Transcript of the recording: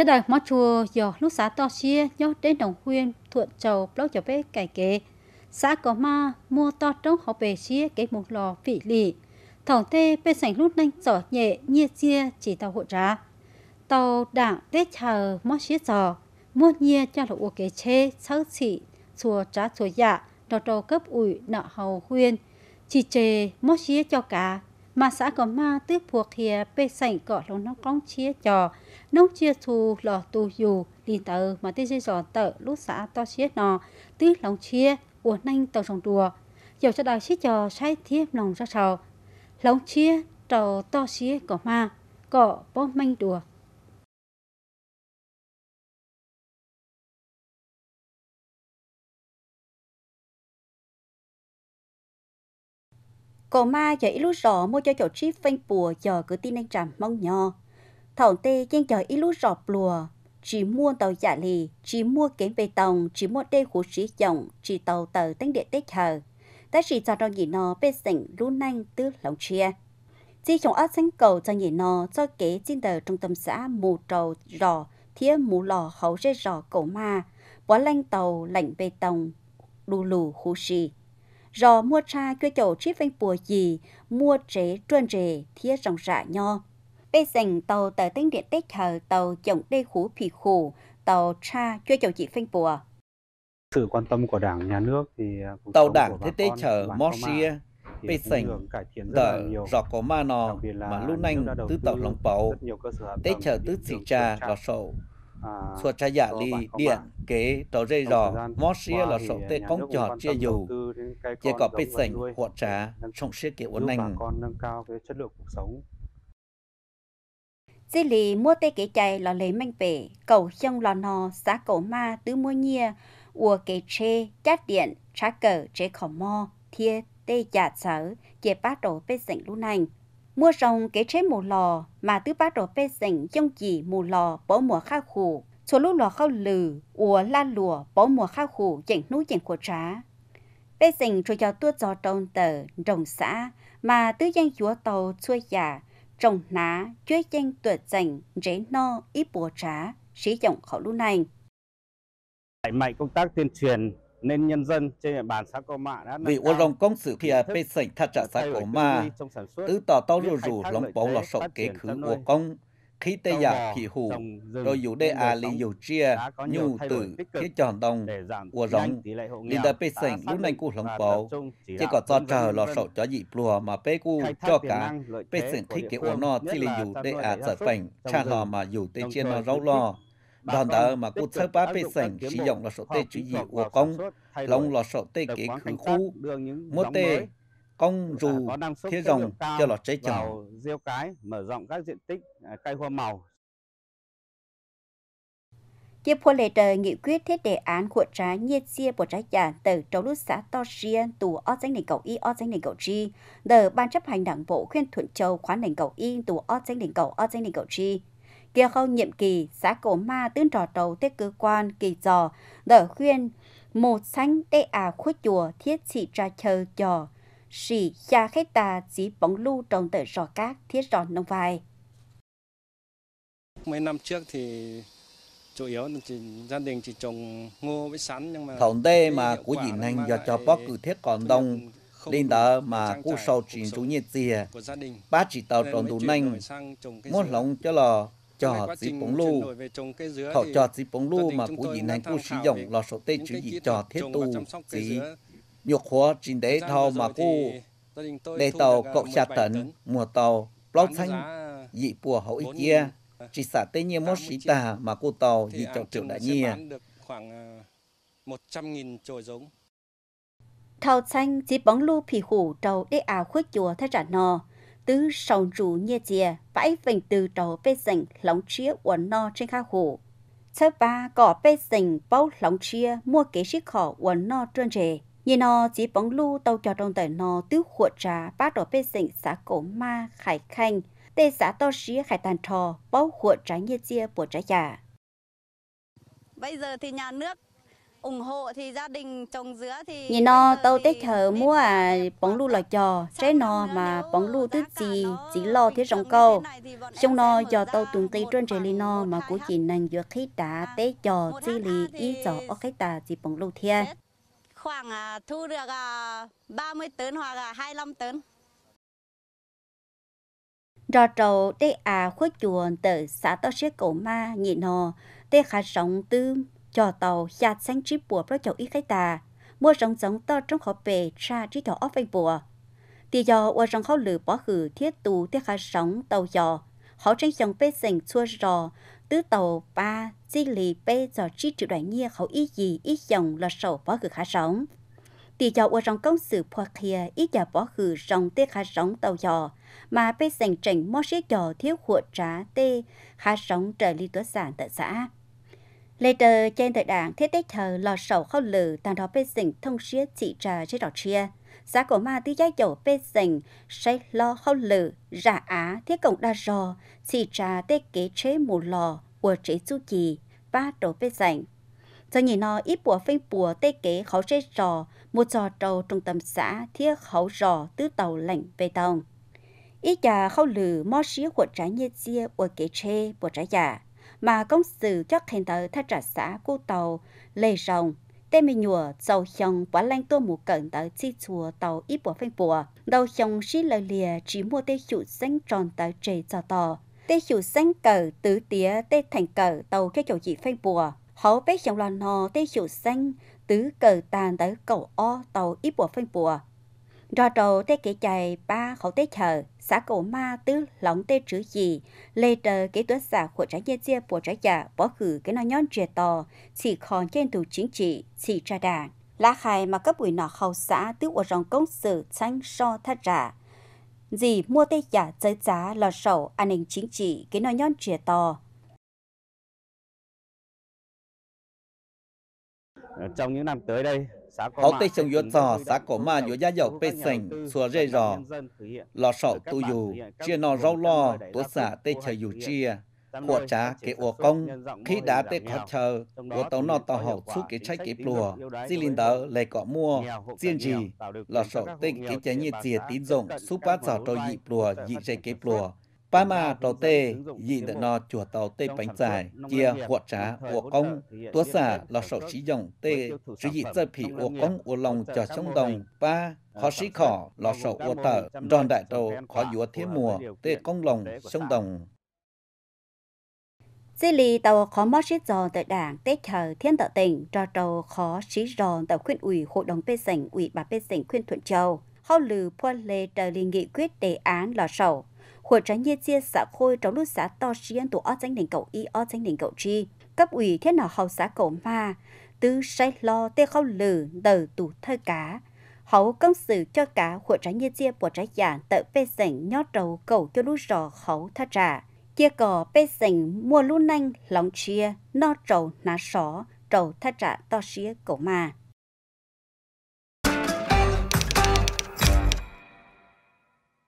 Trên đời mất chùa giờ lúc xã to chia nhớ đến đồng huyên thuận chầu lóc cho bé cải kế. Xã có ma mua to trong họ về chia cái một lò vị lị Thảo tê bê sảnh lút nhanh giỏ nhẹ nhia chia chỉ tàu hộ trá. Tàu đảng tết chờ mất chia giò. Mua nhia cho lộ ua kế chê sáu chị chùa trá chùa dạ đò đồ cấp ủi nợ hầu khuyên Chỉ chê mất chia cho cả. Mà xã có ma tước thuộc hìa bê sảnh cọ lông nó cong chia trò nông chia thu lò tu dù lì tờ mà tê dây giò tờ lúc xã to chia nò tứ lòng chia uổng nanh tàu sòng đùa dầu cho đào xí trò sai thiếp lòng ra sầu lòng chia trò to chia cỏ ma cỏ bó manh đùa cỏ ma dạy lúc rõ mua cho chậu chip phanh bùa chờ cứ tin anh trầm mong nhò thảo tê dân chờ ít lúc rọp lùa chỉ mua tàu giả lì chỉ mua kiếm về tông chỉ mua đê của sĩ dụng chỉ tàu tờ tính địa tích hờ ta chỉ cho nó gì nó bê sỉnh lũ nanh tứ lòng chia chỉ chúng ác sinh cầu cho nhị nó cho kế trên tờ trung tâm xã mù trầu rò thiết mù lò hậu rê rò cổ ma quá lanh tàu lạnh bê tông đu lù hú sĩ rò mua cha kêu chầu chiếc vanh bùa gì mua trế truân trề thiết rồng rạ nho bây dành tàu tờ tính điện tích thờ tàu chống đê khủ phỉ khủ tàu tra cho chầu chỉ phanh bùa sự quan tâm của đảng nhà nước thì à, tàu đảng thế tế chở Mosia bây sảnh tờ dọc có ma nò mà lúc nanh tứ tàu lòng bầu tế chở tứ xỉ trà lò sầu suốt trà giả ly điện kế tàu dây rò mót xia là sổ tê công trò chia dù chỉ có bây sảnh hoạt trà trong xia kiểu uốn nành Dì lì mua tê kế chạy là lấy manh bể, cầu trong lò nò, xá cầu ma tứ mua nhia, ua kế chê, chát điện, trá cờ, chế khỏ mò, thia, tê chả sở, chế bát đồ bê dịnh lũ nành. Mua rồng kế chế mù lò, mà tứ bát đồ bê dịnh trong chỉ mù lò bó mùa khá khủ, số lũ lò khâu lừ, ua la lùa bó mùa khao khủ chỉnh núi chỉnh của trá. Bê dịnh rồi cho tuốt gió trông tờ, rồng xã, mà tứ danh chúa tàu chua giả, trồng ná chuyên danh tuyệt dành rế no ít bùa trá sử dụng khẩu lưu này đẩy mạnh công tác tuyên truyền nên nhân dân trên địa bàn xã Cổ Mạ đã vì ô rồng công sự kia bê à sảnh thật trả xã Cổ Mạ tứ tỏ tao rù rù lòng bóng lọt sổ kế khứ của công khi tây giả khỉ hủ rồi dụ đê à lý dụ chia nhu tử khi chọn đồng của rộng đi đà bê sảnh lúc này cụ lòng bầu chỉ có cho chờ lò sổ cho dị plùa mà bê cụ cho cả bê sảnh khi kế ổ nọ thì lý dụ đê à sở phảnh cha lò mà dụ tê chia nó rau lò đoàn đỡ mà cụ thơ bá bê sảnh sử dụng lò sổ tê chữ dị ổ công lòng lò sổ tê kế khứ khu mô tê Công rù phía rồng cho lọt trái trồng. rêu cái mở rộng các diện tích à, cây hoa màu Chiếc phố lệ trời nghị quyết thiết đề án của trái nhiệt xia của trái già từ trấu lúc xã to riêng tù o danh nền cầu y o danh nền cầu chi tờ ban chấp hành đảng bộ khuyên thuận châu khóa nền cầu y tù o danh nền cầu o danh nền cầu chi kia khâu nhiệm kỳ xã cổ ma tương trò đầu tiết cơ quan kỳ giò tờ khuyên một sánh đê à khuất chùa thiết sĩ tra chờ chờ sĩ gia khách ta chỉ bóng lưu trồng tới rò cát thiết rò nông vai Mấy năm trước thì chủ yếu chỉ, gia đình chỉ trồng ngô với sắn nhưng mà thống tê mà của dĩ năng do cho bóc cử thiết còn đông linh đó mà cô sau chỉ chú nhiệt gì à. bác chỉ tàu tròn đủ nanh muốn lòng cho lò cho chỉ bóng lu họ cho chỉ bóng lu mà của dĩ năng cô sử dụng lò số tê chữ gì cho thiết tu chỉ nhục hóa trên đế thao mà cu đề tàu cộng xa tấn mùa tàu blog xanh dị bùa hậu ý kia ờ, chỉ xả tê nhiên mốt sĩ tà mà cô tàu dị trọng trưởng đã nhìa à. khoảng 100.000 ờ, chồi giống thao xanh chỉ bóng lưu phì hủ trầu để à khuếch chùa thay trả nò tứ sòng rủ nhẹ chìa vãi vành từ trầu bê dành lóng chia uốn no trên kha hủ thứ ba có bê dành bao lóng chia mua kế sĩ khỏ uốn no trơn rề nhìn nó chỉ bóng lu tàu cho trong tẩy nó tứ khổ trà ba đồ bê sinh xã cổ ma khải khanh tê xã to xí khải tàn trò bao khổ trái như chia của trái già bây giờ thì nhà nước ủng hộ thì gia đình trồng dứa thì nhìn nó tàu tết thờ mua à bóng lu lò trò trái nó mà bóng lu thứ gì chỉ lo thế rồng câu trong nó do tàu tuần tây trên trời lì nó mà của chỉ nành giữa khí đá tết trò chi lì ý trò ở khí đá chỉ bóng lu thiệt khoảng à, thu được 30 à, tấn hoặc là 25 tấn. Rò trầu đế à khuất chùa từ xã tàu xế cổ ma nhị nò, đế khá sống tư, cho tàu xa sáng trí bùa bó chậu ít cái tà, mua sống sống to trong khó bề tra trí thỏ óc vây bùa. Tì dò qua sống khó lử bỏ khử thiết tù đế khá sống tàu dò, khó tranh sống bê sành chua rò, tứ tàu ba chi lì bê cho chi triệu đại nhiên khẩu ý gì ý dòng là sầu phó cử khá sống thì cho ở trong công sự phò kia ý giờ bỏ khử trong tê khá sống tàu giò mà bê dành trành mò xế giò thiếu khuột trá tê khá sống trời ly tuấn sản tại xã lê trên thời đảng thế tết thờ lò sầu khâu lử tàn đó bê dành thông xía trị trà chế đỏ chia giá của ma tí giá dầu bê dành, say lo khâu lử, giả á, thiết cộng đa rò, xì trà tê kế chế mù lò, của chế chu trì, ba trổ bê dành. Giờ nhìn nó ít bùa phênh bùa tê kế khấu chế rò, một trò trâu trung tâm xã thiết khấu rò tứ tàu lạnh về tông. Ít già khâu lử mò xíu của trái nhiệt dìa của kế chế của trái giả, mà công sự chắc hình tờ thác trả xã cô tàu, lê rồng, tê mình nhùa dầu xong quá lanh tua mù cẩn tới chi chùa tàu ít bộ phanh bùa đầu xong xí lời lìa chỉ mua tê chủ xanh tròn tới trời cho tò tê chủ xanh cờ tứ tía tê thành cờ tàu cái chỗ gì phanh bùa hậu bé xong là nò tê chủ xanh tứ cờ tàn tới cầu o tàu ít bộ phanh bùa Rò trầu tê kể chạy ba khẩu tê chờ, xã cổ ma tứ lõng tê chữ gì, lê tờ kế tuyết xã của trái nhân dê bộ trái giả bỏ khử cái nó nhón trìa tò, chỉ còn trên thủ chính trị, chỉ trà đảng Lá khai mà cấp ủy nọ khẩu xã tứ ở rong công sự tránh so thắt rạ. Dì mua tê giả giới giá lò sầu an ninh chính trị cái nó nhón trìa tò. Ờ, trong những năm tới đây, Hậu tây sông yếu tỏ, xã cổ mà yếu gia dầu bê sành, xua rê rò, lò sọ tu dù, chia nò rau lo, tố xã tây chờ dù chia, của trá kế ổ công, khi đá tê khó chờ, của tàu nò tàu hậu xúc kế trái kế plùa, di linh tờ lệ cỏ mua, riêng gì, lò sọ tê kế trái nhiệt dìa tín dụng, xúc bát giỏ trôi dị plùa, dị rê kế plùa, Ba ma tàu tê dị tự nó chùa tàu à, tê bánh dài chia hoạt trá của công tuốt xả là sổ sĩ dòng tê sử dị tơ phỉ của công của lòng cho sông đồng ba khó sĩ khỏ là sổ của tờ đòn đại tàu khó dùa thế mùa tê công lòng sông đồng Dì lì tàu khó mất sĩ giòn tại đảng tế thờ thiên tợ tỉnh cho tàu khó sĩ giòn tàu khuyên ủy hội đồng bê sảnh ủy bà bê sảnh khuyên thuận châu. Hậu lừ puan lê tờ lì nghị quyết đề án lò sầu của tránh nhiệt chia xã khôi trong lúc xã to xuyên tổ o danh đỉnh cầu y o danh đỉnh cầu chi cấp ủy thế nào hậu xã cầu ma tứ say lo tê khâu lử tờ tủ thơ cá hậu công sự cho cá của tránh nhiệt chia của trái giản tự bê sảnh nhót đầu cầu cho lúc rò khẩu tha trả chia cò bê sảnh mua lu nanh lòng chia no trầu ná só trầu tha trả to xía cầu ma